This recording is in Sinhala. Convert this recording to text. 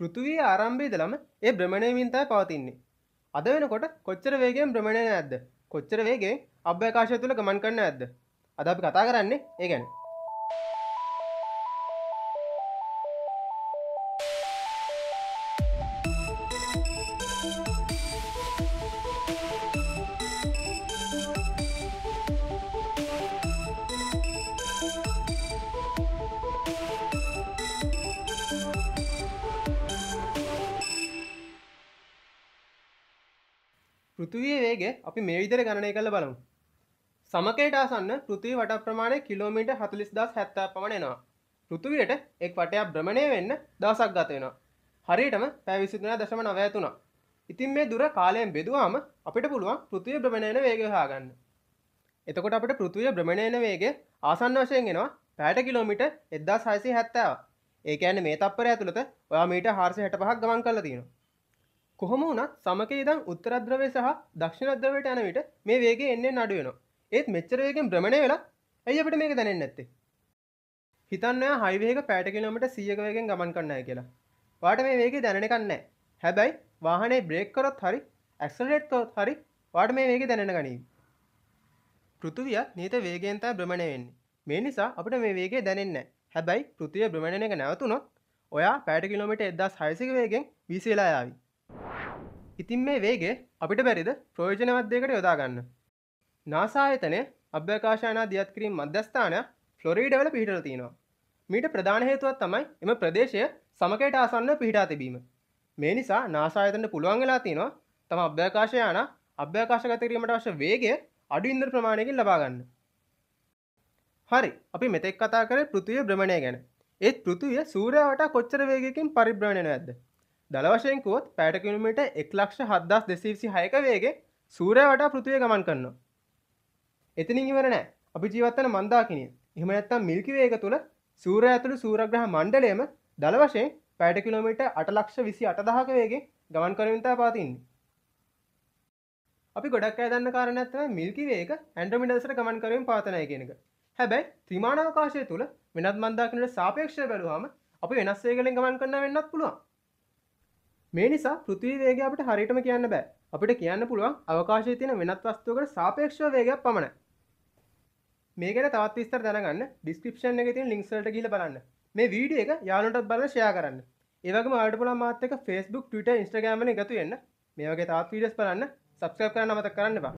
පෘතුවී ආරම්භීදලම ඒ බ්‍රමණයමින්තයි පවතින්නේ. අද වෙනකොට කොච්චර වේගෙන් බ්‍රමණය ඇද කොච්චර වේගේ අභ්‍යකාශය තුළ ගමන් කරන්න ඇද. අද අපි කතා කරන්නේ ඒ ගැන. පෘතිවයේ වේගය අපි මේ විදිහට ගණනය කරලා බලමු. සමකයට ආසන්න පෘථිවි වටා ප්‍රමාණය කිලෝමීටර් 40070 පමණ එනවා. පෘථිවියට එක් වටයක් භ්‍රමණය වෙන්න දවසක් ගත වෙනවා. හරියටම පැය 23.93. ඉතින් මේ දුර කාලයෙන් බෙදුවාම අපිට පුළුවන් පෘථිවිය භ්‍රමණය වෙන වේගය හොයාගන්න. එතකොට අපිට පෘථිවිය භ්‍රමණය වෙන වේගය ආසන්න වශයෙන් එනවා පැයට කිලෝමීටර් 1670. ඒ කියන්නේ මේ තත්පරය ඇතුළත ඔයා මීටර් 465ක් ගමන් කරලා තියෙනවා. කොහොම වුණත් සමකේ ඉඳන් උත්තරද්‍රවය සහ දක්ෂිණද්‍රවයට යන විට මේ වේගය එන්නේ නඩු වෙනවා. ඒත් මෙච්චර වේගෙන් භ්‍රමණය වෙලා ඇයි අපිට මේක දැනෙන්නේ නැත්තේ? හිතන්න ඔයා හයිවේ එක පැයට කිලෝමීටර් 100ක වේගෙන් ගමන් කරන්නයි කියලා. වාට මේ වේගය දැනෙන එකක් නැහැ. හැබැයි වාහනේ බ්‍රේක් කරොත් හරි ඇක්සලරේට් කරොත් හරි වාට මේ වේගය දැනෙන ගනී. පෘථිවියත් නියත වේගයෙන් තමයි භ්‍රමණය වෙන්නේ. මේ නිසා අපිට මේ වේගය දැනෙන්නේ නැහැ. හැබැයි පෘථිවිය භ්‍රමණය එක නැවතුනොත් ඔයා පැයට කිලෝමීටර් 1600ක වේගෙන් වීසෙලා යාවි. ඉතින් මේ වේගේ අපිට බැරිද ප්‍රයෝජනවත් දෙයකට යොදා ගන්න. NASA ආයතනය අභ්‍යවකාශායනා දියත් කිරීම මධ්‍යස්ථානය ෆ්ලොරීඩාවල පිහිටලා තියෙනවා. මීට ප්‍රධාන හේතුවක් තමයි එම ප්‍රදේශය සමකයට ආසන්නව පිහිටා තිබීම. මේ නිසා NASA ආයතනයට පුළුවන් වෙලා තියෙනවා තම අභ්‍යවකාශයාන අභ්‍යවකාශගත කිරීමට අවශ්‍ය වේගය අඩු ඉන්ධන ප්‍රමාණයකින් ලබා ගන්න. හරි, අපි මෙතෙක් කතා කරේ පෘථිවිය භ්‍රමණය ගැන. ඒත් පෘථිවිය සූර්යාවට කොච්චර වේගයකින් පරිභ්‍රමණය වෙනවද? දළවශයෙන්කුවොත් පැට කිලමිට එක් ලක්ෂ හද්දස් දෙසීසි හයක වේගේ සූරය වටා පෘතිය ගමන් කරනවා. එතනින් ඉවර නෑ අපි ජීවත්තන මන්දාකිනිය එහම නැත්තම් මිල්කි වේග තුළ සූරය ඇතුළු සූරග්‍රහ මණ්ඩලයම දළ වශයෙන් පැට කිලෝමීට අට ලක්ෂ විසි අටදහක වේගේ ගමන් කරමිතා පාතින්නේ. අපි ගොඩක් අදන්න කාරණ ඇත්තම මිල්කි වේග ඇන්ඩ්‍රමිඩල්සට ගමන් කරමින් පාතනය කියෙනක හැබැයි ත්‍රමාණවකාශය තුළ වෙනත් මන්දාකිනට සාපේක්ෂ බැලුවාම අපි වෙනස්සේගලින් ගමන් කරන්න වෙන්නත් පුළුවන් මේ නිසා පෘතිවි වේගය අපිට හරියටම කියන්න බෑ. අපිට කියන්න පුළුවන් අවකාශයේ තියෙන වෙනත් වස්තුවකට සාපේක්ෂව වේගයක් පමණයි. මේ ගැන තවත් විස්තර දැනගන්න ඩිස්ක්‍රිප්ෂන් එකේ තියෙන ලින්ක්ස් වලට ගිහිල්ලා බලන්න. මේ වීඩියෝ එක යාළුවන්ටත් බලලා ෂෙයා කරන්න. ඒ වගේම ඔයාලට පුළුවන් මාත් එක්ක Facebook, Twitter, Instagram වලින් එකතු වෙන්න. මේ වගේ තවත් වීඩියෝස් බලන්න subscribe කරන්න මතක කරන්න එපා.